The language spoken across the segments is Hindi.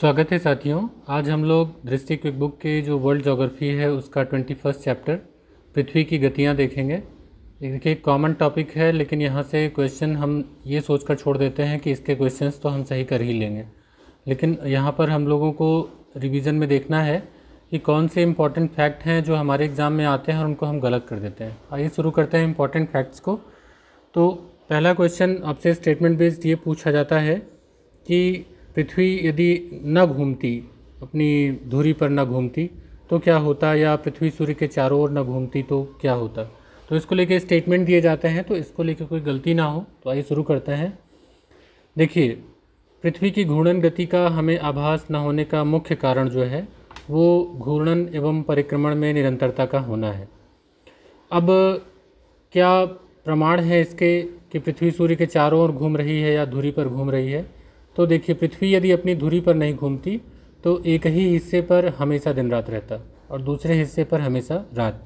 स्वागत है साथियों आज हम लोग दृष्टि क्विक बुक के जो वर्ल्ड जोग्राफी है उसका ट्वेंटी फर्स्ट चैप्टर पृथ्वी की गतियाँ देखेंगे देखिए कॉमन टॉपिक है लेकिन यहाँ से क्वेश्चन हम ये सोच कर छोड़ देते हैं कि इसके क्वेश्चन तो हम सही कर ही लेंगे लेकिन यहाँ पर हम लोगों को रिविज़न में देखना है कि कौन से इंपॉर्टेंट फैक्ट हैं जो हमारे एग्ज़ाम में आते हैं और उनको हम गलत कर देते हैं आइए शुरू करते हैं इंपॉर्टेंट फैक्ट्स को तो पहला क्वेश्चन आपसे स्टेटमेंट बेस्ड ये पूछा जाता है कि पृथ्वी यदि न घूमती अपनी धुरी पर न घूमती तो क्या होता या पृथ्वी सूर्य के चारों ओर न घूमती तो क्या होता तो इसको लेके स्टेटमेंट दिए जाते हैं तो इसको लेके कोई गलती ना हो तो आइए शुरू करते हैं देखिए पृथ्वी की घूर्णन गति का हमें आभास न होने का मुख्य कारण जो है वो घूर्णन एवं परिक्रमण में निरंतरता का होना है अब क्या प्रमाण है इसके कि पृथ्वी सूर्य के चारों ओर घूम रही है या धुरी पर घूम रही है तो देखिए पृथ्वी यदि अपनी धुरी पर नहीं घूमती तो एक ही हिस्से पर हमेशा दिन रात रहता और दूसरे हिस्से पर हमेशा रात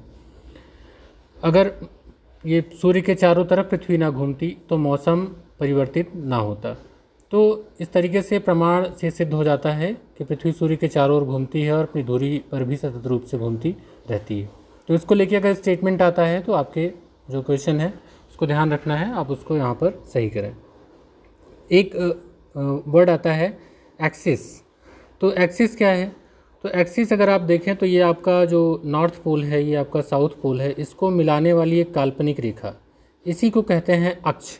अगर ये सूर्य के चारों तरफ पृथ्वी ना घूमती तो मौसम परिवर्तित ना होता तो इस तरीके से प्रमाण से सिद्ध हो जाता है कि पृथ्वी सूर्य के चारों ओर घूमती है और अपनी धुरी पर भी सतत रूप से घूमती रहती है तो इसको लेके अगर स्टेटमेंट आता है तो आपके जो क्वेश्चन है उसको ध्यान रखना है आप उसको यहाँ पर सही करें एक वर्ड आता है एक्सिस तो एक्सिस क्या है तो एक्सिस अगर आप देखें तो ये आपका जो नॉर्थ पोल है ये आपका साउथ पोल है इसको मिलाने वाली एक काल्पनिक रेखा इसी को कहते हैं अक्ष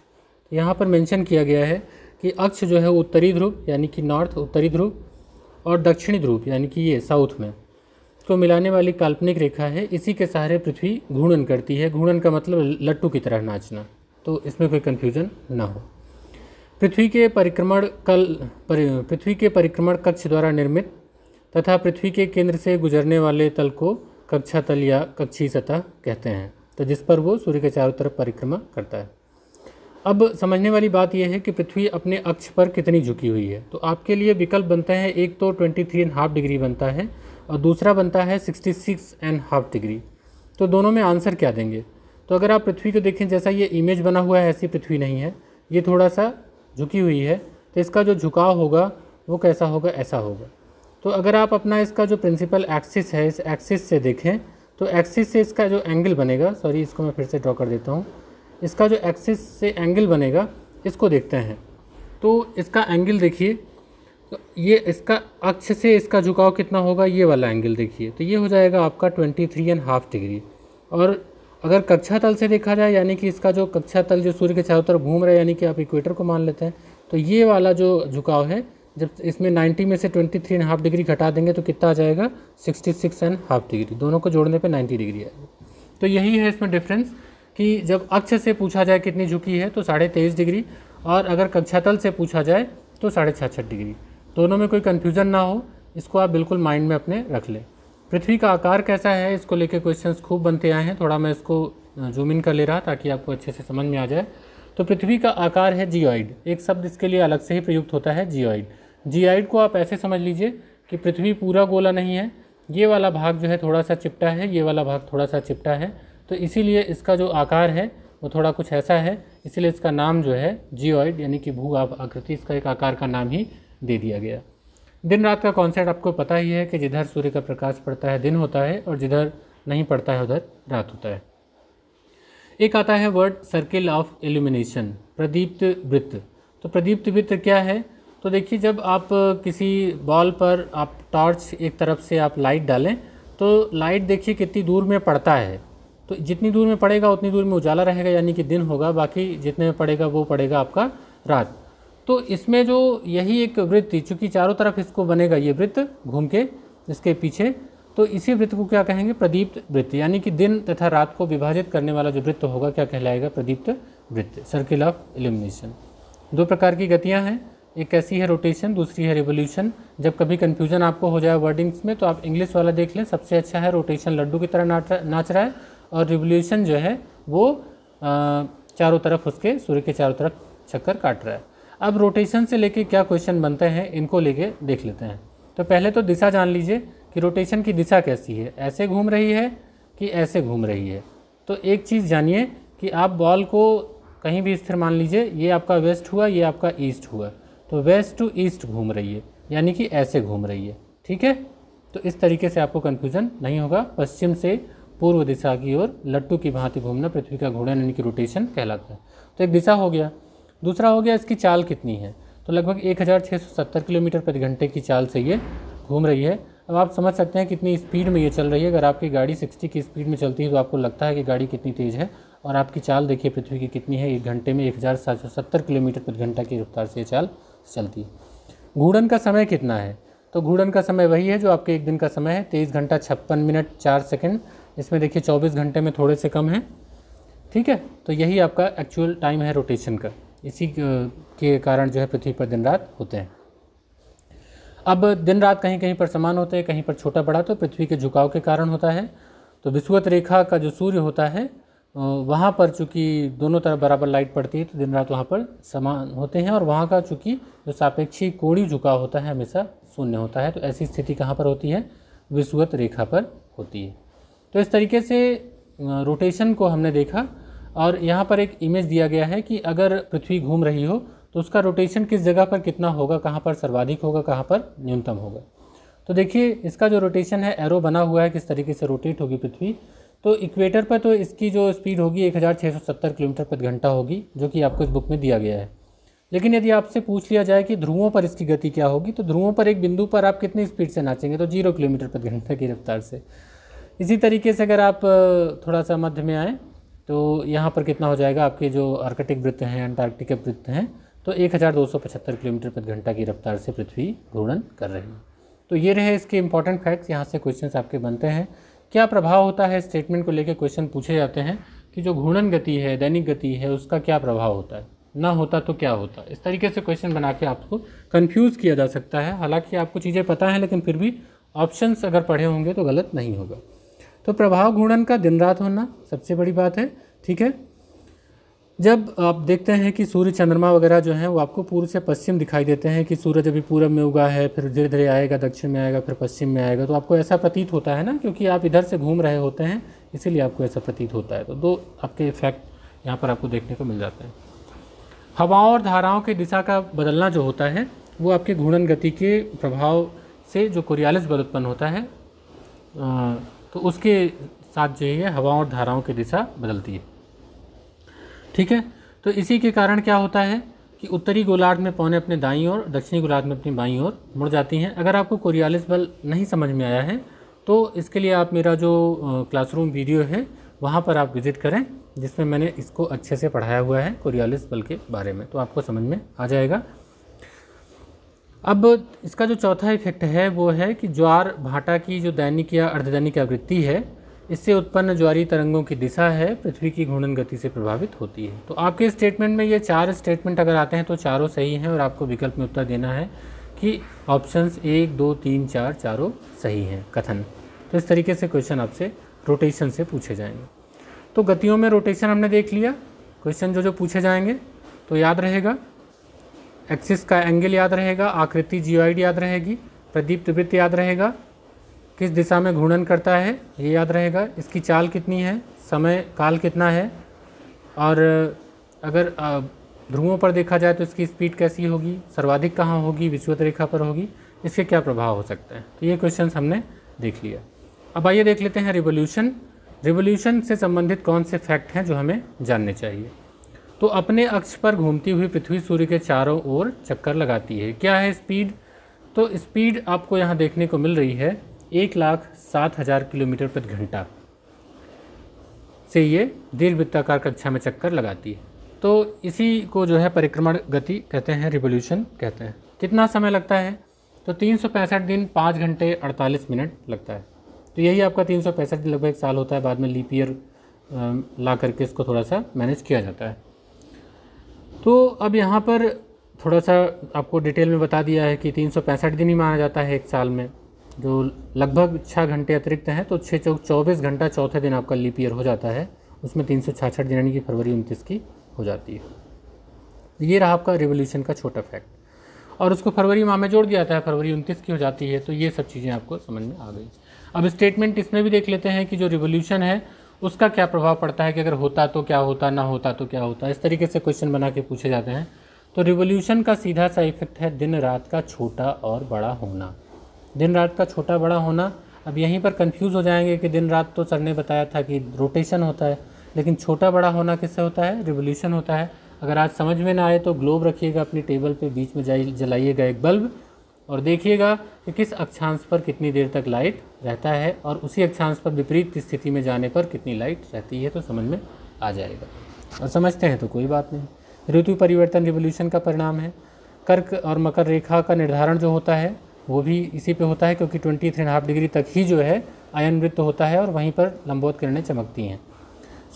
यहाँ पर मेंशन किया गया है कि अक्ष जो है उत्तरी ध्रुव यानी कि नॉर्थ उत्तरी ध्रुव और दक्षिणी ध्रुव यानी कि ये साउथ में इसको मिलाने वाली काल्पनिक रेखा है इसी के सहारे पृथ्वी घूर्णन करती है घूर्णन का मतलब लट्टू की तरह नाचना तो इसमें कोई कन्फ्यूज़न ना हो पृथ्वी के परिक्रमण कल पृथ्वी के परिक्रमण कक्ष द्वारा निर्मित तथा पृथ्वी के केंद्र से गुजरने वाले तल को कक्षा तल या कक्षी सतह कहते हैं तो जिस पर वो सूर्य के चारों तरफ परिक्रमा करता है अब समझने वाली बात यह है कि पृथ्वी अपने अक्ष पर कितनी झुकी हुई है तो आपके लिए विकल्प बनते हैं एक तो twenty three and half degree बनता है और दूसरा बनता है sixty six and half degree तो दोनों में आंसर क्या देंगे तो अगर आप पृथ्वी को देखें जैसा ये इमेज बना हुआ है ऐसी पृथ्वी नहीं है ये थोड़ा सा झुकी हुई है तो इसका जो झुकाव होगा वो कैसा होगा ऐसा होगा तो अगर आप अपना इसका जो प्रिंसिपल एक्सिस है इस एक्सिस से देखें तो एक्सिस से इसका जो एंगल बनेगा सॉरी इसको मैं फिर से ड्रॉ कर देता हूँ इसका जो एक्सिस से एंगल बनेगा इसको देखते हैं तो इसका एंगल देखिए तो ये इसका अक्ष से इसका झुकाव कितना होगा ये वाला एंगल देखिए तो ये हो जाएगा आपका twenty three and half degree और अगर कक्षा तल से देखा जाए यानी कि इसका जो कक्षा तल जो सूर्य के चारों तरफ घूम रहा है यानी कि आप इक्वेटर को मान लेते हैं तो ये वाला जो झुकाव है जब इसमें 90 में से twenty three and half degree घटा देंगे तो कितना आ जाएगा 66 एंड हाफ डिग्री दोनों को जोड़ने पे 90 डिग्री आएगा तो यही है इसमें डिफरेंस कि जब अक्ष से पूछा जाए कितनी झुकी है तो साढ़े तेईस डिग्री और अगर कक्षातल से पूछा जाए तो साढ़े छाछठ डिग्री दोनों में कोई कन्फ्यूज़न ना हो इसको आप बिल्कुल माइंड में अपने रख लें पृथ्वी का आकार कैसा है इसको लेके क्वेश्चंस खूब बनते आए हैं थोड़ा मैं इसको जूम इन कर ले रहा ताकि आपको अच्छे से समझ में आ जाए तो पृथ्वी का आकार है जियोइड एक शब्द इसके लिए अलग से ही प्रयुक्त होता है जियोइड जियोइड को आप ऐसे समझ लीजिए कि पृथ्वी पूरा गोला नहीं है ये वाला भाग जो है थोड़ा सा चिपटा है ये वाला भाग थोड़ा सा चिपटा है तो इसीलिए इसका जो आकार है वो थोड़ा कुछ ऐसा है इसीलिए इसका नाम जो है जियोइड यानी कि भू आकृति इसका एक आकार का नाम ही दे दिया गया दिन रात का कॉन्सेप्ट आपको पता ही है कि जिधर सूर्य का प्रकाश पड़ता है दिन होता है और जिधर नहीं पड़ता है उधर रात होता है एक आता है वर्ड सर्किल ऑफ एल्यूमिनेशन प्रदीप्त वृत्त तो प्रदीप्त वृत्त क्या है तो देखिए जब आप किसी बॉल पर आप टॉर्च एक तरफ से आप लाइट डालें तो लाइट देखिए कितनी दूर में पड़ता है तो जितनी दूर में पड़ेगा उतनी दूर में उजाला रहेगा यानी कि दिन होगा बाकी जितने में पड़ेगा वो पड़ेगा आपका रात तो इसमें जो यही एक वृत्त चूँकि चारों तरफ इसको बनेगा ये वृत्त घूम के इसके पीछे तो इसी वृत्त को क्या कहेंगे प्रदीप्त वृत्त यानी कि दिन तथा रात को विभाजित करने वाला जो वृत्त होगा क्या कहलाएगा प्रदीप्त वृत्त सर्किल ऑफ इल्यूमिनेशन दो प्रकार की गतियाँ हैं एक कैसी है रोटेशन दूसरी है रिवोल्यूशन जब कभी कन्फ्यूजन आपको हो जाए वर्डिंग्स में तो आप इंग्लिश वाला देख लें सबसे अच्छा है रोटेशन लड्डू की तरह नाच रहा है और रिवोल्यूशन जो है वो चारों तरफ उसके सूर्य के चारों तरफ चक्कर काट रहा है अब रोटेशन से लेके क्या क्वेश्चन बनते हैं इनको लेके देख लेते हैं तो पहले तो दिशा जान लीजिए कि रोटेशन की दिशा कैसी है ऐसे घूम रही है कि ऐसे घूम रही है तो एक चीज़ जानिए कि आप बॉल को कहीं भी स्थिर मान लीजिए ये आपका वेस्ट हुआ ये आपका ईस्ट हुआ तो वेस्ट टू ईस्ट घूम रही है यानी कि ऐसे घूम रही है ठीक है तो इस तरीके से आपको कन्फ्यूज़न नहीं होगा पश्चिम से पूर्व दिशा की ओर लट्टू की भांति घूमना पृथ्वी का घूर्णन यानी कि रोटेशन कहलाता है तो एक दिशा हो गया दूसरा हो गया इसकी चाल कितनी है तो लगभग 1670 किलोमीटर प्रति घंटे की चाल से ये घूम रही है अब आप समझ सकते हैं कितनी स्पीड में ये चल रही है अगर आपकी गाड़ी 60 की स्पीड में चलती है तो आपको लगता है कि गाड़ी कितनी तेज़ है और आपकी चाल देखिए पृथ्वी की कितनी है एक घंटे में सत्तर किलोमीटर प्रति घंटा की रफ्तार से ये चाल चलती है घूढ़न का समय कितना है तो घूढ़न का समय वही है जो आपके एक दिन का समय है तेईस घंटा छप्पन मिनट चार सेकेंड इसमें देखिए चौबीस घंटे में थोड़े से कम है ठीक है तो यही आपका एक्चुअल टाइम है रोटेशन का इसी के कारण जो है पृथ्वी पर दिन रात होते हैं अब दिन रात कहीं कहीं पर समान होते हैं कहीं पर छोटा बड़ा तो पृथ्वी के झुकाव के कारण होता है तो विस्वत रेखा का जो सूर्य होता है वहाँ पर चूँकि दोनों तरफ बराबर लाइट पड़ती है तो दिन रात वहाँ पर समान होते हैं और वहाँ का चूँकि जो सापेक्षी कोड़ी झुकाव होता है हमेशा शून्य होता है तो ऐसी स्थिति कहाँ पर होती है विस्वत रेखा पर होती है तो इस तरीके से रोटेशन को हमने देखा और यहाँ पर एक इमेज दिया गया है कि अगर पृथ्वी घूम रही हो तो उसका रोटेशन किस जगह पर कितना होगा कहाँ पर सर्वाधिक होगा कहाँ पर न्यूनतम होगा तो देखिए इसका जो रोटेशन है एरो बना हुआ है किस तरीके से रोटेट होगी पृथ्वी तो इक्वेटर पर तो इसकी जो स्पीड होगी 1670 किलोमीटर प्रति घंटा होगी जो कि आपको इस बुक में दिया गया है लेकिन यदि आपसे पूछ लिया जाए कि ध्रुवों पर इसकी गति क्या होगी तो ध्रुवों पर एक बिंदु पर आप कितनी स्पीड से नाचेंगे तो जीरो किलोमीटर प्रति घंटा की रफ्तार से इसी तरीके से अगर आप थोड़ा सा मध्य में आएँ तो यहाँ पर कितना हो जाएगा आपके जो आर्कटिक वृत्त हैं अंटार्कटिक के वृत्त हैं तो 1275 किलोमीटर प्रति घंटा की रफ्तार से पृथ्वी घूर्णन कर रही है तो ये रहे इसके इंपॉर्टेंट फैक्ट्स यहाँ से क्वेश्चन आपके बनते हैं क्या प्रभाव होता है स्टेटमेंट को लेकर क्वेश्चन पूछे जाते हैं कि जो घूर्णन गति है दैनिक गति है उसका क्या प्रभाव होता है ना होता तो क्या होता इस तरीके से क्वेश्चन बना के आपको कंफ्यूज किया जा सकता है हालांकि आपको चीज़ें पता हैं लेकिन फिर भी ऑप्शंस अगर पढ़े होंगे तो गलत नहीं होगा तो प्रभाव घूर्णन का दिन रात होना सबसे बड़ी बात है ठीक है जब आप देखते हैं कि सूर्य चंद्रमा वगैरह जो हैं वो आपको पूर्व से पश्चिम दिखाई देते हैं कि सूरज अभी पूर्व में उगा है फिर धीरे धीरे आएगा दक्षिण में आएगा फिर पश्चिम में आएगा तो आपको ऐसा प्रतीत होता है ना क्योंकि आप इधर से घूम रहे होते हैं इसीलिए आपको ऐसा प्रतीत होता है तो दो आपके इफेक्ट यहाँ पर आपको देखने को मिल जाते हैं हवाओं और धाराओं की दिशा का बदलना जो होता है वो आपके घूर्णन गति के प्रभाव से जो कोरियालिस बल उत्पन्न होता है तो उसके साथ जो है हवाओं और धाराओं की दिशा बदलती है ठीक है तो इसी के कारण क्या होता है कि उत्तरी गोलार्ध में पौने अपने दाई और दक्षिणी गोलार्ध में अपनी बाई ओर मुड़ जाती हैं अगर आपको कोरियालिस बल नहीं समझ में आया है तो इसके लिए आप मेरा जो क्लासरूम वीडियो है वहाँ पर आप विज़िट करें जिसमें मैंने इसको अच्छे से पढ़ाया हुआ है कोरियालिस बल के बारे में तो आपको समझ में आ जाएगा अब इसका जो चौथा इफेक्ट है वो है कि ज्वार भाटा की जो दैनिक या अर्धदैनिक आवृत्ति है इससे उत्पन्न ज्वारी तरंगों की दिशा है पृथ्वी की घूर्णन गति से प्रभावित होती है तो आपके स्टेटमेंट में ये चार स्टेटमेंट अगर आते हैं तो चारों सही हैं और आपको विकल्प में उत्तर देना है कि ऑप्शंस एक दो तीन चार चारों सही हैं कथन तो इस तरीके से क्वेश्चन आपसे रोटेशन से पूछे जाएंगे तो गतियों में रोटेशन हमने देख लिया क्वेश्चन जो जो पूछे जाएंगे तो याद रहेगा एक्सिस का एंगल याद रहेगा आकृति जियोइड याद रहेगी प्रदीप्त वृत्त याद रहेगा किस दिशा में घूर्णन करता है ये याद रहेगा इसकी चाल कितनी है समय काल कितना है और अगर ध्रुवों पर देखा जाए तो इसकी स्पीड कैसी होगी सर्वाधिक कहाँ होगी विश्वत रेखा पर होगी इसके क्या प्रभाव हो सकते हैं तो ये क्वेश्चन हमने देख लिया अब आइए देख लेते हैं रिवोल्यूशन रिवोल्यूशन से संबंधित कौन से फैक्ट हैं जो हमें जानने चाहिए तो अपने अक्ष पर घूमती हुई पृथ्वी सूर्य के चारों ओर चक्कर लगाती है क्या है स्पीड तो स्पीड आपको यहाँ देखने को मिल रही है एक लाख सात हज़ार किलोमीटर प्रति घंटा से ये दीर्घ वृत्ताकार कक्षा में चक्कर लगाती है तो इसी को जो है परिक्रमण गति कहते हैं रिवोल्यूशन कहते हैं कितना समय लगता है तो तीन दिन पाँच घंटे अड़तालीस मिनट लगता है तो यही आपका तीन दिन लगभग एक साल होता है बाद में लीपियर ला करके इसको थोड़ा सा मैनेज किया जाता है तो अब यहाँ पर थोड़ा सा आपको डिटेल में बता दिया है कि तीन दिन ही माना जाता है एक साल में जो लगभग छः घंटे अतिरिक्त हैं तो छः चौक चौबीस घंटा चौथे दिन आपका लीप ईयर हो जाता है उसमें तीन सौ छाछठ दिन यानी कि फरवरी उनतीस की हो जाती है ये रहा आपका रिवोल्यूशन का छोटा फैक्ट और उसको फरवरी माह में जोड़ दिया जाता है फरवरी उनतीस की हो जाती है तो ये सब चीज़ें आपको समझ में आ गई अब स्टेटमेंट इसमें भी देख लेते हैं कि जो रिवोल्यूशन है उसका क्या प्रभाव पड़ता है कि अगर होता तो क्या होता ना होता तो क्या होता इस तरीके से क्वेश्चन बना के पूछे जाते हैं तो रिवोल्यूशन का सीधा सा इफेक्ट है दिन रात का छोटा और बड़ा होना दिन रात का छोटा बड़ा होना अब यहीं पर कंफ्यूज हो जाएंगे कि दिन रात तो सर ने बताया था कि रोटेशन होता है लेकिन छोटा बड़ा होना किससे होता है रिवोल्यूशन होता है अगर आज समझ में ना आए तो ग्लोब रखिएगा अपनी टेबल पे बीच में जाइए जलाइएगा एक बल्ब और देखिएगा कि किस अक्षांश पर कितनी देर तक लाइट रहता है और उसी अक्षांश पर विपरीत स्थिति में जाने पर कितनी लाइट रहती है तो समझ में आ जाएगा और समझते हैं तो कोई बात नहीं ऋतु परिवर्तन रिवोल्यूशन का परिणाम है कर्क और मकर रेखा का निर्धारण जो होता है वो भी इसी पे होता है क्योंकि twenty three and half degree तक ही जो है आयन वृत्त होता है और वहीं पर लंबोत किरणें चमकती हैं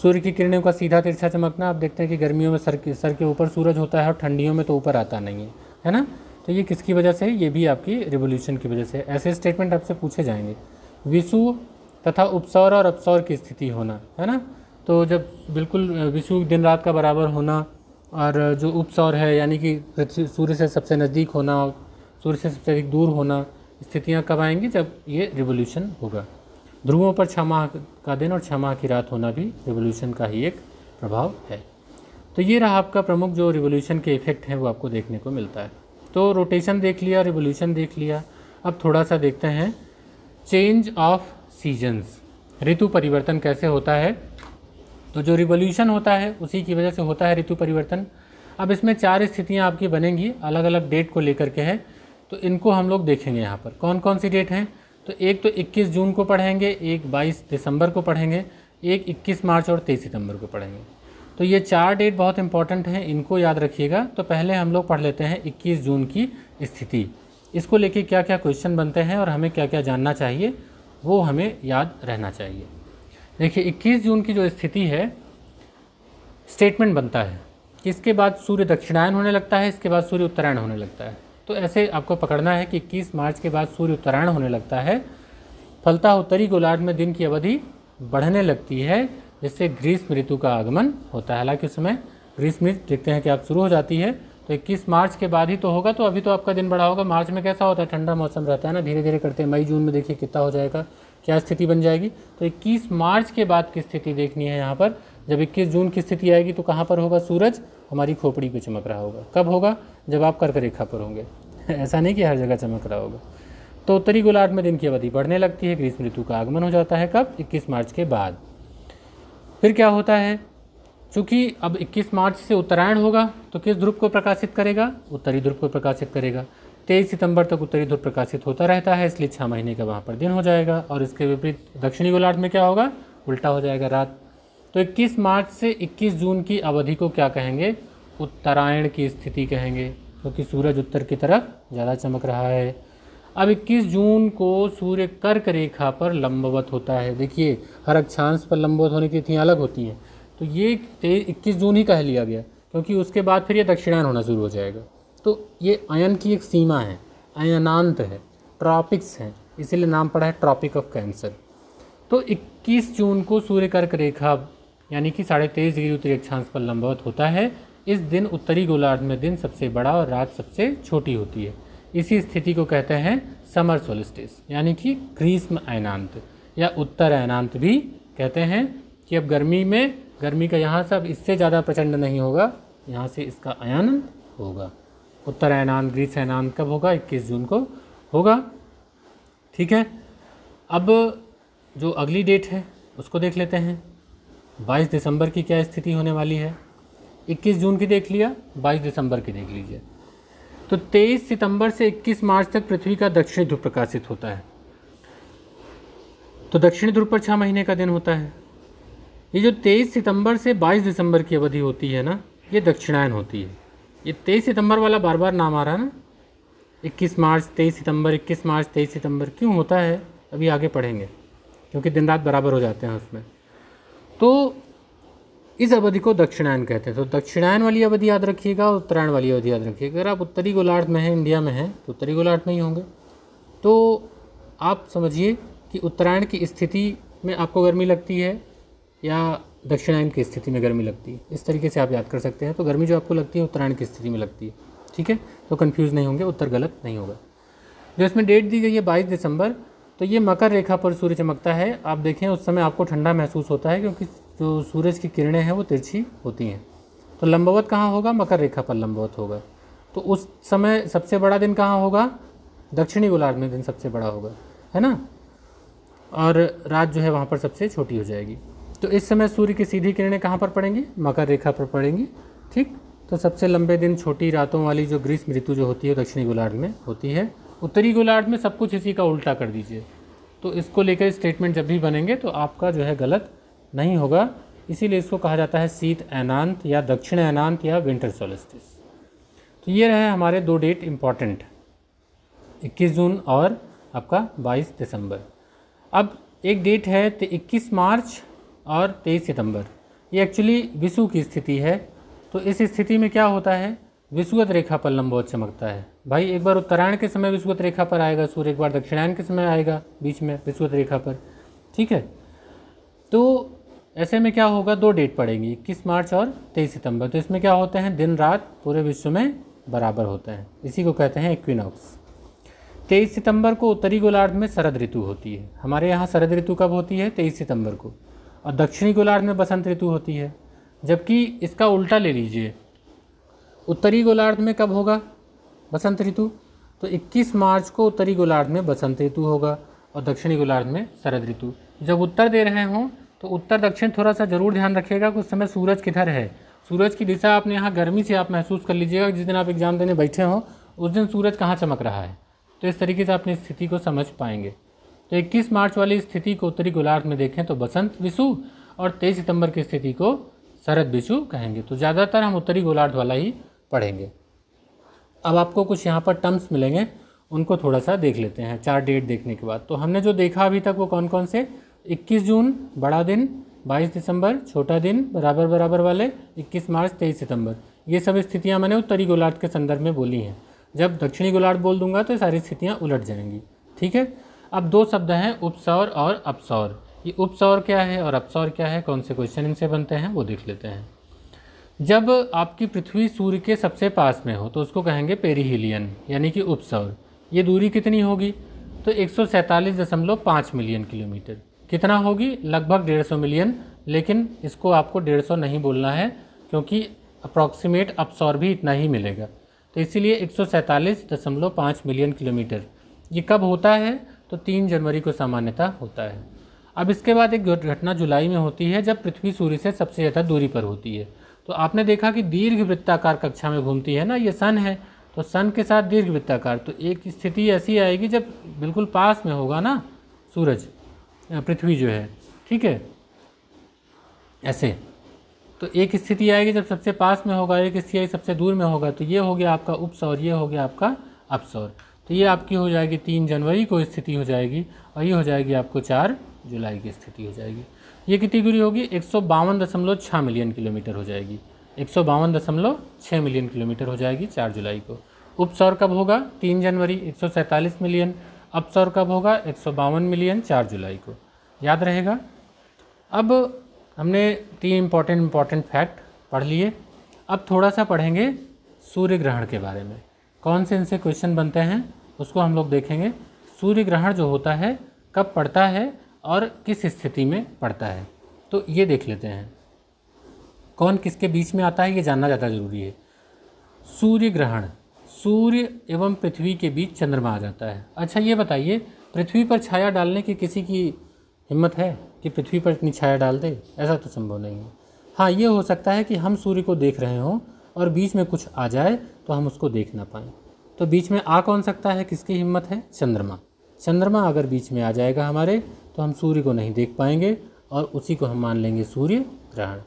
सूर्य की किरणों का सीधा तिरछा चमकना आप देखते हैं कि गर्मियों में सर के सर के ऊपर सूरज होता है और ठंडियों में तो ऊपर आता नहीं है है ना तो ये किसकी वजह से ये भी आपकी रिवोल्यूशन की वजह से ऐसे स्टेटमेंट आपसे पूछे जाएंगे विशु तथा उपसौर और अपसौर की स्थिति होना है ना तो जब बिल्कुल विशु दिन रात का बराबर होना और जो उपसौर है यानी कि सूर्य से सबसे नज़दीक होना सूर्य से सबसे अधिक दूर होना स्थितियाँ कब आएंगी जब ये रिवोल्यूशन होगा ध्रुवों पर माह का दिन और माह की रात होना भी रिवोल्यूशन का ही एक प्रभाव है तो ये रहा आपका प्रमुख जो रिवोल्यूशन के इफेक्ट हैं वो आपको देखने को मिलता है तो रोटेशन देख लिया रिवोल्यूशन देख लिया अब थोड़ा सा देखते हैं चेंज ऑफ सीजन्स ऋतु परिवर्तन कैसे होता है तो जो रिवोल्यूशन होता है उसी की वजह से होता है ऋतु परिवर्तन अब इसमें चार स्थितियाँ आपकी बनेंगी अलग अलग डेट को लेकर के है तो इनको हम लोग देखेंगे यहाँ पर कौन कौन सी डेट हैं तो एक तो 21 जून को पढ़ेंगे एक 22 दिसंबर को पढ़ेंगे एक 21 मार्च और 23 सितंबर को पढ़ेंगे तो ये चार डेट बहुत इंपॉर्टेंट हैं इनको याद रखिएगा तो पहले हम लोग पढ़ लेते हैं 21 जून की स्थिति इसको लेके क्या क्या क्वेश्चन बनते हैं और हमें क्या क्या जानना चाहिए वो हमें याद रहना चाहिए देखिए 21 जून की जो स्थिति है स्टेटमेंट बनता है इसके बाद सूर्य दक्षिणायन होने लगता है इसके बाद सूर्य उत्तरायण होने लगता है तो ऐसे आपको पकड़ना है कि इक्कीस मार्च के बाद सूर्य उत्तरायण होने लगता है फलता उत्तरी गोलार्ध में दिन की अवधि बढ़ने लगती है जिससे ग्रीष्म ऋतु का आगमन होता है हालांकि उस समय ग्रीष्म ऋतु देखते हैं कि आप शुरू हो जाती है तो इक्कीस मार्च के बाद ही तो होगा तो अभी तो आपका दिन बड़ा होगा मार्च में कैसा होता है ठंडा मौसम रहता है ना धीरे धीरे करते हैं मई जून में देखिए कितना हो जाएगा क्या स्थिति बन जाएगी तो 21 मार्च के बाद की स्थिति देखनी है यहाँ पर जब 21 जून की स्थिति आएगी तो कहाँ पर होगा सूरज हमारी खोपड़ी पर चमक रहा होगा कब होगा जब आप कर्क रेखा पर होंगे ऐसा नहीं कि हर जगह चमक रहा होगा तो उत्तरी गोलार्ध में दिन की अवधि बढ़ने लगती है ग्रीष्म ऋतु का आगमन हो जाता है कब इक्कीस मार्च के बाद फिर क्या होता है चूँकि अब 21 मार्च से उत्तरायण होगा तो किस ध्रुव को प्रकाशित करेगा उत्तरी ध्रुव को प्रकाशित करेगा तेईस सितंबर तक उत्तरी ध्रुव प्रकाशित होता रहता है इसलिए छः महीने का वहाँ पर दिन हो जाएगा और इसके विपरीत दक्षिणी गोलार्ध में क्या होगा उल्टा हो जाएगा रात तो 21 मार्च से 21 जून की अवधि को क्या कहेंगे उत्तरायण की स्थिति कहेंगे क्योंकि तो सूरज उत्तर की तरफ ज़्यादा चमक रहा है अब 21 जून को सूर्य कर्क रेखा पर लंबवत होता है देखिए हर अक्षांश पर लंबवत होने की तिथियाँ अलग होती हैं तो ये इक्कीस जून ही कह लिया गया क्योंकि उसके बाद फिर ये दक्षिणायन होना शुरू हो जाएगा तो ये अयन की एक सीमा है अयनांत है ट्रॉपिक्स हैं इसीलिए नाम पड़ा है ट्रॉपिक ऑफ कैंसर तो 21 जून को सूर्य कर्क रेखा यानी कि साढ़े तेईस डिग्री उत्तरी अक्षांश पर लंबवत होता है इस दिन उत्तरी गोलार्ध में दिन सबसे बड़ा और रात सबसे छोटी होती है इसी स्थिति को कहते हैं समर सोलिस्टिस यानी कि ग्रीष्म अयनांत या उत्तर अयनांत भी कहते हैं कि अब गर्मी में गर्मी का यहाँ से अब इससे ज़्यादा प्रचंड नहीं होगा यहाँ से इसका अयानंत होगा उत्तर अयनांत ग्रीस अयनांत कब होगा 21 जून को होगा ठीक है अब जो अगली डेट है उसको देख लेते हैं 22 दिसंबर की क्या स्थिति होने वाली है 21 जून की देख लिया 22 दिसंबर की देख लीजिए तो 23 सितंबर से 21 मार्च तक पृथ्वी का दक्षिणी ध्रुव प्रकाशित होता है तो दक्षिणी ध्रुव पर छः महीने का दिन होता है ये जो 23 सितंबर से 22 दिसंबर की अवधि होती है ना ये दक्षिणायन होती है ये 23 सितंबर वाला बार बार नाम आ रहा है ना 21 मार्च 23 सितंबर 21 मार्च 23 सितंबर क्यों होता है अभी आगे पढ़ेंगे क्योंकि दिन रात बराबर हो जाते हैं उसमें तो इस अवधि को दक्षिणायन कहते हैं तो दक्षिणायन वाली अवधि याद रखिएगा उत्तरायण वाली अवधि याद रखिएगा अगर आप उत्तरी गोलार्ध में हैं इंडिया में हैं तो उत्तरी गोलार्ध में ही होंगे तो आप समझिए कि उत्तरायण की स्थिति में आपको गर्मी लगती है या दक्षिणायन की स्थिति में गर्मी लगती है इस तरीके से आप याद कर सकते हैं तो गर्मी जो आपको लगती है उत्तरायण की स्थिति में लगती है ठीक है तो कन्फ्यूज़ नहीं होंगे उत्तर गलत नहीं होगा जो इसमें डेट दी गई है बाईस दिसंबर तो ये मकर रेखा पर सूर्य चमकता है आप देखें उस समय आपको ठंडा महसूस होता है क्योंकि जो तो सूरज की किरणें हैं वो तिरछी होती हैं तो लंबवत कहाँ होगा मकर रेखा पर लंबवत होगा तो उस समय सबसे बड़ा दिन कहाँ होगा दक्षिणी गोलार्ध में दिन सबसे बड़ा होगा है ना और रात जो है वहाँ पर सबसे छोटी हो जाएगी तो इस समय सूर्य की सीधी किरणें कहाँ पर पड़ेंगी मकर रेखा पर पड़ेंगी ठीक तो सबसे लंबे दिन छोटी रातों वाली जो ग्रीष्म ऋतु जो होती है दक्षिणी गोलार्ध में होती है उत्तरी गोलार्ध में सब कुछ इसी का उल्टा कर दीजिए तो इसको लेकर स्टेटमेंट जब भी बनेंगे तो आपका जो है गलत नहीं होगा इसीलिए इसको कहा जाता है शीत एनांत या दक्षिण एनांत या विंटर सोलस्टिस तो ये रहे हमारे दो डेट इम्पॉर्टेंट 21 जून और आपका 22 दिसंबर अब एक डेट है तो 21 मार्च और 23 सितंबर ये एक्चुअली विषु की स्थिति है तो इस स्थिति में क्या होता है विषुवत रेखा पर लंबवत चमकता है भाई एक बार उत्तरायण के समय विषुवत रेखा पर आएगा सूर्य एक बार दक्षिणायन के समय आएगा बीच में विषुवत रेखा पर ठीक है तो ऐसे में क्या होगा दो डेट पड़ेंगी इक्कीस मार्च और तेईस सितंबर तो इसमें क्या होते हैं दिन रात पूरे विश्व में बराबर होते हैं इसी को कहते हैं इक्विनॉक्स तेईस सितंबर को उत्तरी गोलार्ध में शरद ऋतु होती है हमारे यहाँ शरद ऋतु कब होती है तेईस सितंबर को और दक्षिणी गोलार्ध में बसंत ऋतु होती है जबकि इसका उल्टा ले लीजिए उत्तरी गोलार्ध में कब होगा बसंत ऋतु तो 21 मार्च को उत्तरी गोलार्ध में बसंत ऋतु होगा और दक्षिणी गोलार्ध में शरद ऋतु जब उत्तर दे रहे हों तो उत्तर दक्षिण थोड़ा सा ज़रूर ध्यान रखिएगा कि उस समय सूरज किधर है सूरज की दिशा आपने यहाँ गर्मी से आप महसूस कर लीजिएगा जिस दिन आप एग्ज़ाम देने बैठे हों उस दिन सूरज कहाँ चमक रहा है तो इस तरीके से अपनी स्थिति को समझ पाएंगे तो 21 मार्च वाली स्थिति को उत्तरी गोलार्ध में देखें तो बसंत विषु और 23 सितंबर की स्थिति को शरद विषु कहेंगे तो ज़्यादातर हम उत्तरी गोलार्ध वाला ही पढ़ेंगे अब आपको कुछ यहाँ पर टर्म्स मिलेंगे उनको थोड़ा सा देख लेते हैं चार डेट देखने के बाद तो हमने जो देखा अभी तक वो कौन कौन से 21 जून बड़ा दिन 22 दिसंबर छोटा दिन बराबर बराबर वाले 21 मार्च 23 सितंबर ये सब स्थितियाँ मैंने उत्तरी गोलार्ध के संदर्भ में बोली हैं जब दक्षिणी गोलार्ध बोल दूंगा तो सारी स्थितियाँ उलट जाएंगी ठीक है अब दो शब्द हैं उपसौर और अपसौर ये उपसौर क्या है और अपसौर क्या है कौन से क्वेश्चन इनसे बनते हैं वो देख लेते हैं जब आपकी पृथ्वी सूर्य के सबसे पास में हो तो उसको कहेंगे पेरीहिलियन यानी कि उपसौर ये दूरी कितनी होगी तो एक मिलियन किलोमीटर कितना होगी लगभग डेढ़ सौ मिलियन लेकिन इसको आपको डेढ़ सौ नहीं बोलना है क्योंकि अप्रॉक्सीमेट अपसॉर भी इतना ही मिलेगा तो इसीलिए एक मिलियन किलोमीटर ये कब होता है तो तीन जनवरी को सामान्यतः होता है अब इसके बाद एक घटना जुलाई में होती है जब पृथ्वी सूर्य से सबसे ज़्यादा दूरी पर होती है तो आपने देखा कि दीर्घ वृत्ताकार कक्षा में घूमती है ना ये सन है तो सन के साथ दीर्घ वृत्ताकार तो एक स्थिति ऐसी आएगी जब बिल्कुल पास में होगा ना सूरज पृथ्वी जो है ठीक है ऐसे तो एक स्थिति आएगी जब सबसे पास में होगा एक स्थिति आएगी सबसे दूर में होगा तो ये हो गया आपका उपसौर ये हो गया आपका अपसौर तो ये आपकी हो जाएगी तीन जनवरी को स्थिति हो जाएगी और ये हो जाएगी आपको चार जुलाई की स्थिति हो जाएगी ये कितनी दूरी होगी एक मिलियन किलोमीटर हो जाएगी एक मिलियन किलोमीटर हो जाएगी चार जुलाई को उपसौर कब होगा तीन जनवरी एक मिलियन अब सौर कब होगा एक मिलियन चार जुलाई को याद रहेगा अब हमने तीन इम्पॉर्टेंट इम्पॉर्टेंट फैक्ट पढ़ लिए अब थोड़ा सा पढ़ेंगे सूर्य ग्रहण के बारे में कौन से इनसे क्वेश्चन बनते हैं उसको हम लोग देखेंगे सूर्य ग्रहण जो होता है कब पड़ता है और किस स्थिति में पड़ता है तो ये देख लेते हैं कौन किसके बीच में आता है ये जानना ज़्यादा ज़रूरी है सूर्य ग्रहण सूर्य एवं पृथ्वी के बीच चंद्रमा आ जाता है अच्छा ये बताइए पृथ्वी पर छाया डालने की किसी की हिम्मत है कि पृथ्वी पर इतनी छाया डाल दे ऐसा तो संभव नहीं है हाँ ये हो सकता है कि हम सूर्य को देख रहे हों और बीच में कुछ आ जाए तो हम उसको देख ना पाए तो बीच में आ कौन सकता है किसकी हिम्मत है चंद्रमा चंद्रमा अगर बीच में आ जाएगा हमारे तो हम सूर्य को नहीं देख पाएंगे और उसी को हम मान लेंगे सूर्य ग्रहण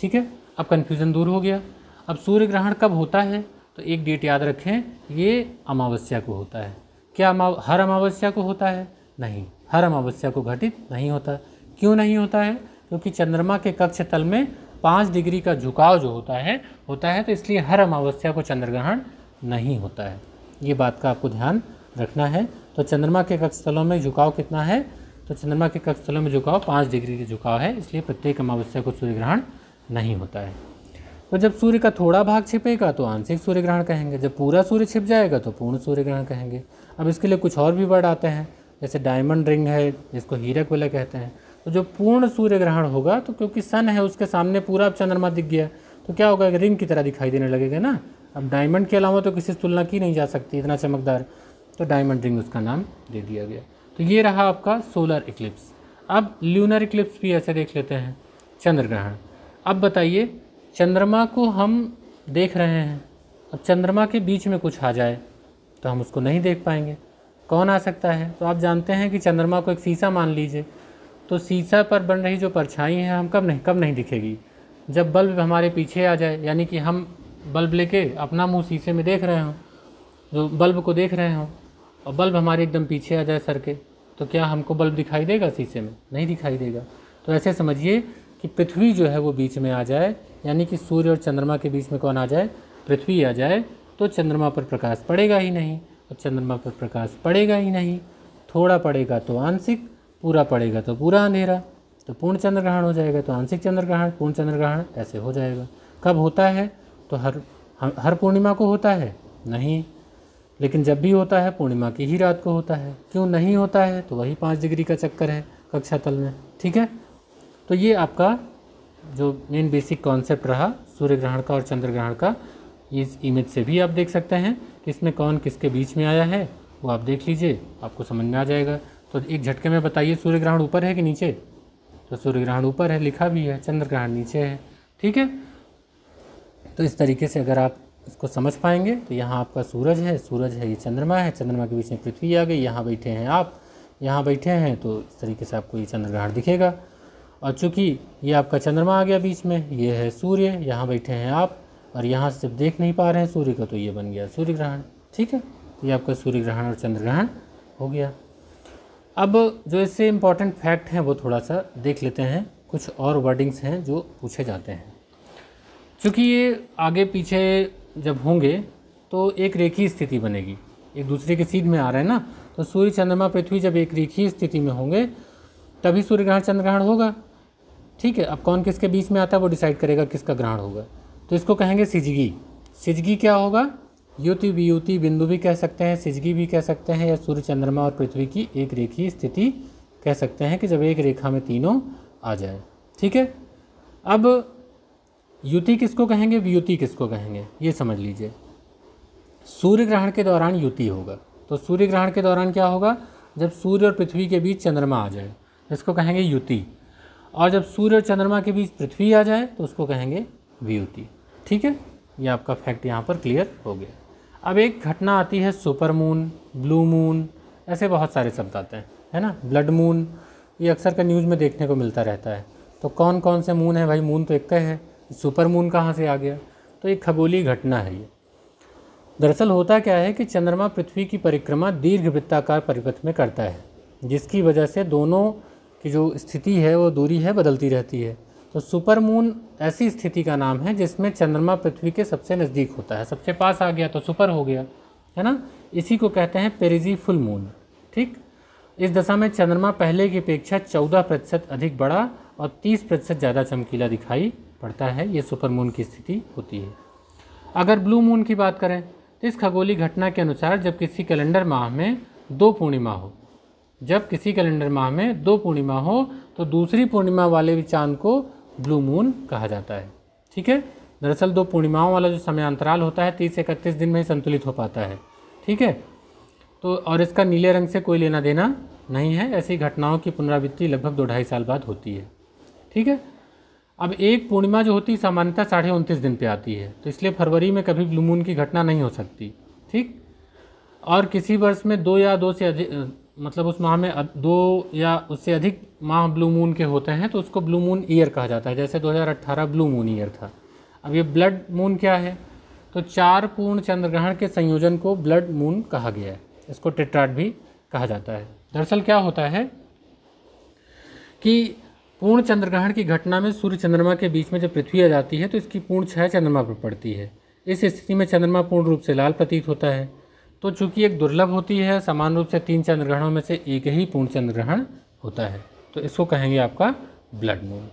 ठीक है अब कन्फ्यूज़न दूर हो गया अब सूर्य ग्रहण कब होता है तो एक डेट याद रखें ये अमावस्या को होता है क्या हर अमावस्या को होता है नहीं हर अमावस्या को घटित नहीं होता क्यों नहीं होता है क्योंकि चंद्रमा के कक्ष तल में पाँच डिग्री का झुकाव जो होता है होता है तो इसलिए हर अमावस्या को चंद्रग्रहण नहीं होता है ये बात का आपको ध्यान रखना है तो चंद्रमा के कक्ष तलों में झुकाव कितना है तो चंद्रमा के कक्ष तलों में झुकाव पाँच डिग्री का झुकाव है इसलिए प्रत्येक अमावस्या को सूर्य ग्रहण नहीं होता है तो जब सूर्य का थोड़ा भाग छिपेगा तो आंशिक सूर्य ग्रहण कहेंगे जब पूरा सूर्य छिप जाएगा तो पूर्ण सूर्य ग्रहण कहेंगे अब इसके लिए कुछ और भी वर्ड आते हैं जैसे डायमंड रिंग है जिसको हीरक वाले कहते हैं तो जो पूर्ण सूर्य ग्रहण होगा तो क्योंकि सन है उसके सामने पूरा अब चंद्रमा दिख गया तो क्या होगा रिंग की तरह दिखाई देने लगेगा ना अब डायमंड के अलावा तो किसी से तुलना की नहीं जा सकती इतना चमकदार तो डायमंड रिंग उसका नाम दे दिया गया तो ये रहा आपका सोलर इक्लिप्स अब ल्यूनर इक्लिप्स भी ऐसे देख लेते हैं चंद्र ग्रहण अब बताइए चंद्रमा को हम देख रहे हैं अब चंद्रमा के बीच में कुछ आ जाए तो हम उसको नहीं देख पाएंगे कौन आ सकता है तो आप जानते हैं कि चंद्रमा को एक शीशा मान लीजिए तो शीशा पर बन रही जो परछाई है हम कब नहीं कब नहीं दिखेगी जब बल्ब हमारे पीछे आ जाए यानी कि हम बल्ब लेके अपना मुंह शीशे में देख रहे हों जो बल्ब को देख रहे हों और बल्ब हमारे एकदम पीछे आ जाए सर के तो क्या हमको बल्ब दिखाई देगा शीशे में नहीं दिखाई देगा तो ऐसे समझिए कि पृथ्वी जो है वो बीच में आ जाए यानी कि सूर्य और चंद्रमा के बीच में कौन आ जाए पृथ्वी आ जाए तो चंद्रमा पर प्रकाश पड़ेगा ही नहीं और चंद्रमा पर प्रकाश पड़ेगा ही नहीं थोड़ा पड़ेगा तो आंशिक पूरा पड़ेगा तो पूरा अंधेरा तो पूर्ण चंद्र ग्रहण हो जाएगा तो आंशिक चंद्र ग्रहण पूर्ण चंद्र ग्रहण ऐसे हो जाएगा कब होता है तो हर हर पूर्णिमा को होता है नहीं लेकिन जब भी होता है पूर्णिमा की ही रात को होता है क्यों नहीं होता है तो वही पाँच डिग्री का चक्कर है कक्षा तल में ठीक है तो ये आपका जो मेन बेसिक कॉन्सेप्ट रहा सूर्य ग्रहण का और चंद्र ग्रहण का इस इमेज से भी आप देख सकते हैं कि इसमें कौन किसके बीच में आया है वो आप देख लीजिए आपको समझ में आ जाएगा तो एक झटके में बताइए सूर्य ग्रहण ऊपर है कि नीचे तो सूर्य ग्रहण ऊपर है लिखा भी है चंद्र ग्रहण नीचे है ठीक है तो इस तरीके से अगर आप इसको समझ पाएंगे तो यहाँ आपका सूरज है सूरज है ये चंद्रमा है चंद्रमा के बीच में पृथ्वी आ गई यहाँ बैठे हैं आप यहाँ बैठे हैं तो इस तरीके से आपको ये चंद्र ग्रहण दिखेगा और चूँकि ये आपका चंद्रमा आ गया बीच में ये है सूर्य यहाँ बैठे हैं आप और यहाँ से जब देख नहीं पा रहे हैं सूर्य का तो ये बन गया सूर्य ग्रहण ठीक है ये आपका सूर्य ग्रहण और चंद्र ग्रहण हो गया अब जो इससे इम्पॉर्टेंट फैक्ट हैं वो थोड़ा सा देख लेते हैं कुछ और वर्डिंग्स हैं जो पूछे जाते हैं चूँकि ये आगे पीछे जब होंगे तो एक रेखी स्थिति बनेगी एक दूसरे के सीध में आ रहे हैं ना तो सूर्य चंद्रमा पृथ्वी जब एक रेखी स्थिति में होंगे तभी सूर्य ग्रहण चंद्र ग्रहण होगा ठीक है अब कौन किसके बीच में आता है वो डिसाइड करेगा किसका ग्रहण होगा तो इसको कहेंगे सिजगी सिजगी क्या होगा युति वियुति बिंदु भी कह सकते हैं सिजगी भी कह सकते हैं या सूर्य चंद्रमा और पृथ्वी की एक रेखीय स्थिति कह सकते हैं कि जब एक रेखा में तीनों आ जाए ठीक है अब युति किसको कहेंगे वियुति किसको कहेंगे ये समझ लीजिए सूर्य ग्रहण के दौरान युति होगा तो सूर्य ग्रहण के दौरान क्या होगा जब सूर्य और पृथ्वी के बीच चंद्रमा आ जाए इसको कहेंगे युति और जब सूर्य और चंद्रमा के बीच पृथ्वी आ जाए तो उसको कहेंगे व्युति ठीक है ये आपका फैक्ट यहाँ पर क्लियर हो गया अब एक घटना आती है सुपर मून ब्लू मून ऐसे बहुत सारे शब्द आते हैं है ना ब्लड मून ये अक्सर का न्यूज़ में देखने को मिलता रहता है तो कौन कौन से मून है भाई मून तो एक तय है सुपर मून कहाँ से आ गया तो एक खगोलीय घटना है ये दरअसल होता क्या है कि चंद्रमा पृथ्वी की परिक्रमा दीर्घ वृत्ताकार परिपथ में करता है जिसकी वजह से दोनों की जो स्थिति है वो दूरी है बदलती रहती है तो सुपर मून ऐसी स्थिति का नाम है जिसमें चंद्रमा पृथ्वी के सबसे नज़दीक होता है सबसे पास आ गया तो सुपर हो गया है ना इसी को कहते हैं पेरिजी फुल मून ठीक इस दशा में चंद्रमा पहले की अपेक्षा चौदह प्रतिशत अधिक बड़ा और तीस प्रतिशत ज़्यादा चमकीला दिखाई पड़ता है ये सुपर मून की स्थिति होती है अगर ब्लू मून की बात करें तो इस खगोली घटना के अनुसार जब किसी कैलेंडर माह में दो पूर्णिमा हो जब किसी कैलेंडर माह में दो पूर्णिमा हो तो दूसरी पूर्णिमा वाले चांद को ब्लू मून कहा जाता है ठीक है दरअसल दो पूर्णिमाओं वाला जो समय अंतराल होता है तीस से इकतीस दिन में ही संतुलित हो पाता है ठीक है तो और इसका नीले रंग से कोई लेना देना नहीं है ऐसी घटनाओं की पुनरावृत्ति लगभग दो ढाई साल बाद होती है ठीक है अब एक पूर्णिमा जो होती है सामान्यतः साढ़े उनतीस दिन पे आती है तो इसलिए फरवरी में कभी ब्लू मून की घटना नहीं हो सकती ठीक और किसी वर्ष में दो या दो से अधिक मतलब उस माह में दो या उससे अधिक माह ब्लू मून के होते हैं तो उसको ब्लू मून ईयर कहा जाता है जैसे 2018 ब्लू मून ईयर था अब ये ब्लड मून क्या है तो चार पूर्ण चंद्र ग्रहण के संयोजन को ब्लड मून कहा गया है इसको टेट्राट भी कहा जाता है दरअसल क्या होता है कि पूर्ण चंद्र ग्रहण की घटना में सूर्य चंद्रमा के बीच में जब पृथ्वी आ जाती है तो इसकी पूर्ण छः चंद्रमा पर पड़ती है इस स्थिति में चंद्रमा पूर्ण रूप से लाल प्रतीत होता है तो चूंकि एक दुर्लभ होती है समान रूप से तीन चंद्रग्रहणों में से एक ही पूर्ण चंद्रग्रहण होता है तो इसको कहेंगे आपका ब्लड मून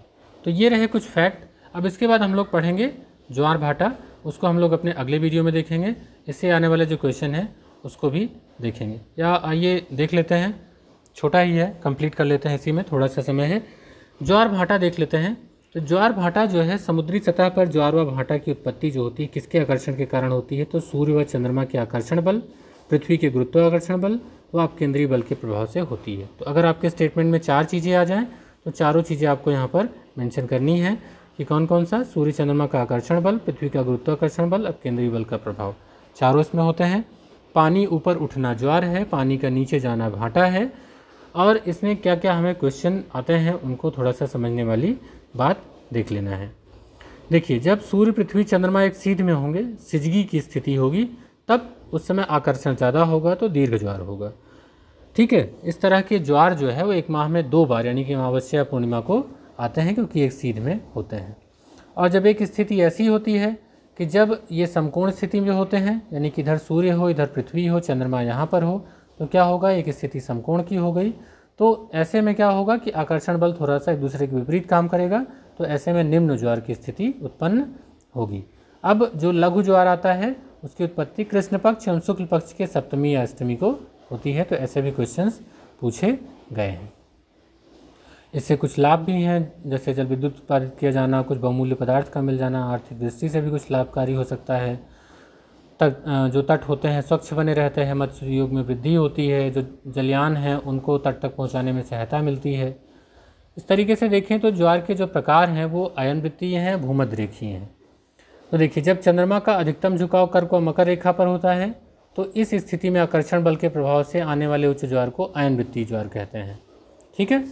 तो ये रहे कुछ फैक्ट अब इसके बाद हम लोग पढ़ेंगे ज्वार भाटा उसको हम लोग अपने अगले वीडियो में देखेंगे इससे आने वाले जो क्वेश्चन है उसको भी देखेंगे या आइए देख लेते हैं छोटा ही है कंप्लीट कर लेते हैं इसी में थोड़ा सा समय है ज्वार भाटा देख लेते हैं तो ज्वार भाटा जो है समुद्री सतह पर ज्वार व भाटा की उत्पत्ति जो होती है किसके आकर्षण के कारण होती है तो सूर्य व चंद्रमा के आकर्षण बल पृथ्वी के गुरुत्वाकर्षण बल व आप केंद्रीय बल के प्रभाव से होती है तो अगर आपके स्टेटमेंट में चार चीज़ें आ जाएँ तो चारों चीज़ें आपको यहाँ पर मेंशन करनी है कि कौन कौन सा सूर्य चंद्रमा का आकर्षण बल पृथ्वी का गुरुत्वाकर्षण बल अब केंद्रीय बल का प्रभाव चारों इसमें होते हैं पानी ऊपर उठना ज्वार है पानी का नीचे जाना भाटा है और इसमें क्या क्या हमें क्वेश्चन आते हैं उनको थोड़ा सा समझने वाली बात देख लेना है देखिए जब सूर्य पृथ्वी चंद्रमा एक सीध में होंगे सिजगी की स्थिति होगी तब उस समय आकर्षण ज़्यादा होगा तो दीर्घ ज्वार होगा ठीक है इस तरह के ज्वार जो है वो एक माह में दो बार यानी कि अमावस्या पूर्णिमा को आते हैं क्योंकि एक सीध में होते हैं और जब एक स्थिति ऐसी होती है कि जब ये समकोण स्थिति में होते हैं यानी कि इधर सूर्य हो इधर पृथ्वी हो चंद्रमा यहाँ पर हो तो क्या होगा एक स्थिति समकोण की हो गई तो ऐसे में क्या होगा कि आकर्षण बल थोड़ा सा एक दूसरे के विपरीत काम करेगा तो ऐसे में निम्न ज्वार की स्थिति उत्पन्न होगी अब जो लघु ज्वार आता है उसकी उत्पत्ति कृष्ण पक्ष एवं शुक्ल पक्ष के सप्तमी या अष्टमी को होती है तो ऐसे भी क्वेश्चन पूछे गए हैं इससे कुछ लाभ भी हैं जैसे जल विद्युत उत्पादित किया जाना कुछ बहुमूल्य पदार्थ का मिल जाना आर्थिक दृष्टि से भी कुछ लाभकारी हो सकता है तट जो तट होते हैं स्वच्छ बने रहते हैं मत्स्य उद्योग में वृद्धि होती है जो जलयान हैं उनको तट तक पहुंचाने में सहायता मिलती है इस तरीके से देखें तो ज्वार के जो प्रकार हैं वो अयन वृत्तीय हैं भूमध रेखीय हैं तो देखिए जब चंद्रमा का अधिकतम झुकाव कर्क और मकर रेखा पर होता है तो इस स्थिति में आकर्षण बल के प्रभाव से आने वाले उच्च ज्वार को अयन वृत्तीय ज्वार कहते हैं ठीक है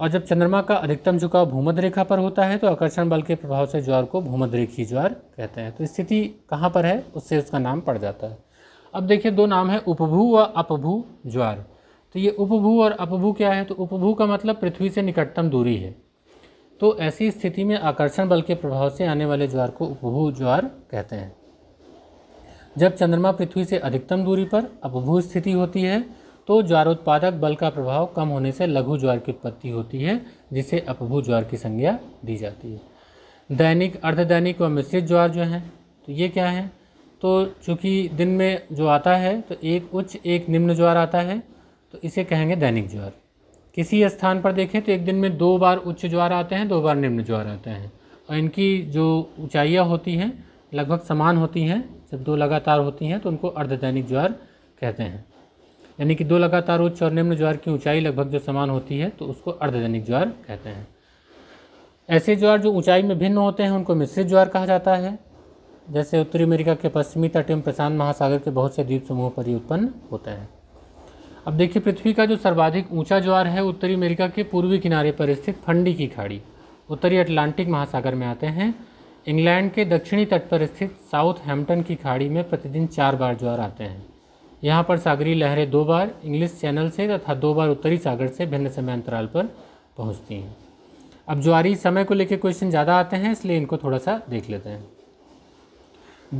और जब चंद्रमा का अधिकतम झुकाव भूमध्य रेखा पर होता है तो आकर्षण बल के प्रभाव से ज्वार को भूमध्य रेखी ज्वार कहते हैं तो स्थिति कहाँ पर है उससे उसका नाम पड़ जाता है अब देखिए दो नाम है उपभू व अपभू ज्वार तो ये उपभू और अपभू क्या है तो उपभू का मतलब पृथ्वी से निकटतम दूरी है तो ऐसी स्थिति में आकर्षण बल के प्रभाव से आने वाले ज्वार को उपभू ज्वार कहते हैं जब चंद्रमा पृथ्वी से अधिकतम दूरी पर अपभू स्थिति होती है तो ज्वारोत्पादक बल का प्रभाव कम होने से लघु ज्वार की उत्पत्ति होती है जिसे अपभू ज्वार की संज्ञा दी जाती है दैनिक अर्धदैनिक व मिश्रित ज्वार जो हैं तो ये क्या है तो चूँकि दिन में जो आता है तो एक उच्च एक निम्न ज्वार आता है तो इसे कहेंगे दैनिक ज्वार किसी स्थान पर देखें तो एक दिन में दो बार उच्च ज्वार आते हैं दो बार निम्न ज्वार आते हैं और इनकी जो ऊंचाइयाँ होती हैं लगभग समान होती हैं जब दो लगातार होती हैं तो उनको अर्धदैनिक ज्वार कहते हैं यानी कि दो लगातार उच्च और निम्न ज्वार की ऊंचाई लगभग जो समान होती है तो उसको अर्धजनिक ज्वार कहते हैं ऐसे ज्वार जो ऊंचाई में भिन्न होते हैं उनको मिश्रित ज्वार कहा जाता है जैसे उत्तरी अमेरिका के पश्चिमी तट एवं प्रशांत महासागर के बहुत से द्वीप समूहों पर ही उत्पन्न होते हैं अब देखिए पृथ्वी का जो सर्वाधिक ऊंचा ज्वार है उत्तरी अमेरिका के पूर्वी किनारे पर स्थित फंडी की खाड़ी उत्तरी अटलांटिक महासागर में आते हैं इंग्लैंड के दक्षिणी तट पर स्थित साउथ हैम्पटन की खाड़ी में प्रतिदिन चार बार ज्वार आते हैं यहाँ पर सागरी लहरें दो बार इंग्लिश चैनल से तथा दो बार उत्तरी सागर से भिन्न समय अंतराल पर पहुँचती हैं अब ज्वारी समय को लेकर क्वेश्चन ज़्यादा आते हैं इसलिए इनको थोड़ा सा देख लेते हैं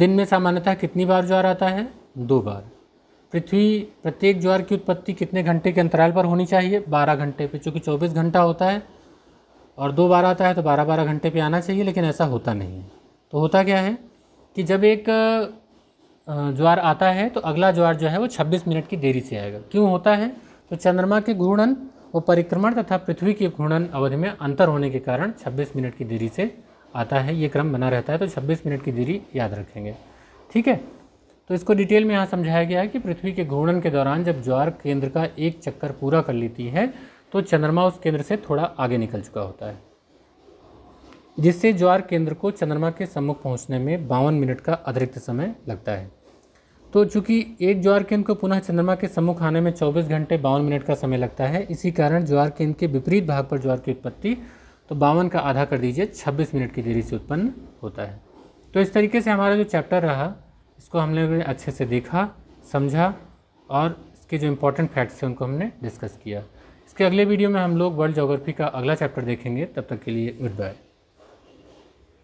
दिन में सामान्यतः कितनी बार ज्वार आता है दो बार पृथ्वी प्रत्येक ज्वार की उत्पत्ति कितने घंटे के अंतराल पर होनी चाहिए बारह घंटे पे चूँकि चौबीस घंटा होता है और दो बार आता है तो बारह बारह घंटे पे आना चाहिए लेकिन ऐसा होता नहीं है तो होता क्या है कि जब एक ज्वार आता है तो अगला ज्वार जो है वो 26 मिनट की देरी से आएगा क्यों होता है तो चंद्रमा के घूर्णन व परिक्रमण तथा पृथ्वी के घूर्णन अवधि में अंतर होने के कारण 26 मिनट की देरी से आता है ये क्रम बना रहता है तो 26 मिनट की देरी याद रखेंगे ठीक है तो इसको डिटेल में यहाँ समझाया गया है कि पृथ्वी के घूर्णन के दौरान जब ज्वार केंद्र का एक चक्कर पूरा कर लेती है तो चंद्रमा उस केंद्र से थोड़ा आगे निकल चुका होता है जिससे ज्वार केंद्र को चंद्रमा के सम्मुख पहुंचने में बावन मिनट का अतिरिक्त समय लगता है तो चूंकि एक ज्वार केंद्र को पुनः चंद्रमा के सम्मुख आने में 24 घंटे बावन मिनट का समय लगता है इसी कारण ज्वार केंद्र के विपरीत भाग पर ज्वार की उत्पत्ति तो बावन का आधा कर दीजिए 26 मिनट की देरी से उत्पन्न होता है तो इस तरीके से हमारा जो चैप्टर रहा इसको हमने अच्छे से देखा समझा और इसके जो इम्पोर्टेंट फैक्ट्स हैं उनको हमने डिस्कस किया इसके अगले वीडियो में हम लोग वर्ल्ड जोग्राफी का अगला चैप्टर देखेंगे तब तक के लिए गुड बाय